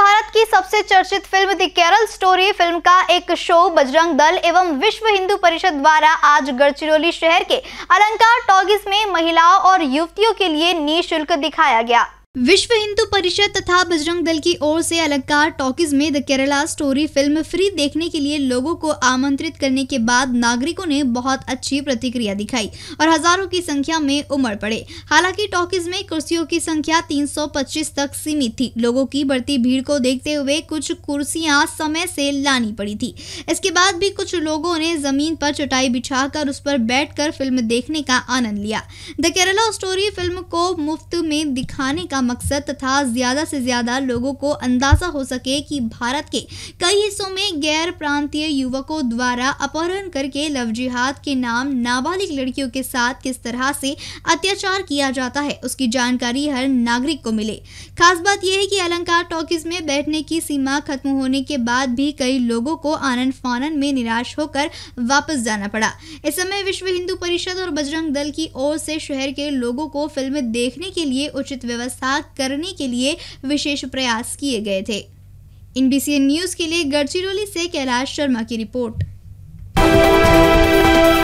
भारत की सबसे चर्चित film the Kerala story film का एक शो बजरंग दल एवं विश्व हिंदू परिषद द्वारा आज गढ़चिरौली शहर के अलंकार टॉगिस में महिलाओं और युवतियों के लिए निःशुल्क दिखाया गया विश्व हिंदू परिषद तथा बजरंग दल की ओर से अलंकार टॉकीज में the Kerala story film free देखने के लिए लोगों को आमंत्रित करने के बाद नागरिकों ने बहुत अच्छी प्रतिक्रिया दिखाई और हजारों की संख्या में उमड़ पड़े हालांकि टॉकीज में कुर्सियों की संख्या 325 तक सीमित थी लोगों की बढ़ती भीड़ को देखते हुए कुछ कुर्सियाँ समय से लानी पड़ी थी इसके बाद भी कुछ लोगों ने जमीन पर चटाई बिछा उस पर बैठ फिल्म देखने का आनंद लिया द केरला स्टोरी फिल्म को मुफ्त में दिखाने का का मकसद तथा ज़्यादा से ज़्यादा लोगों को अंदाज़ा हो सके कि भारत के कई हिस्सों में गैर प्रांतीय युवकों द्वारा अपहरण करके लव जिहाद के नाम नाबालिग लड़कियों के साथ किस तरह से अत्याचार किया जाता है उसकी जानकारी हर नागरिक को मिले खास बात यह है कि अलंकार टॉकीज में बैठने की सीमा खत्म होने के बाद भी कई लोगों को आनंद फानन में निराश होकर वापस जाना पड़ा इस समय विश्व हिंदू परिषद और बजरंग दल की ओर से शहर के लोगों को फिल्म देखने के लिए उचित व्यवस्था पैदा करने के लिए विशेष प्रयास किए गए थे इन बी न्यूज़ के लिए गढ़चिरौली से कैलाश शर्मा की रिपोर्ट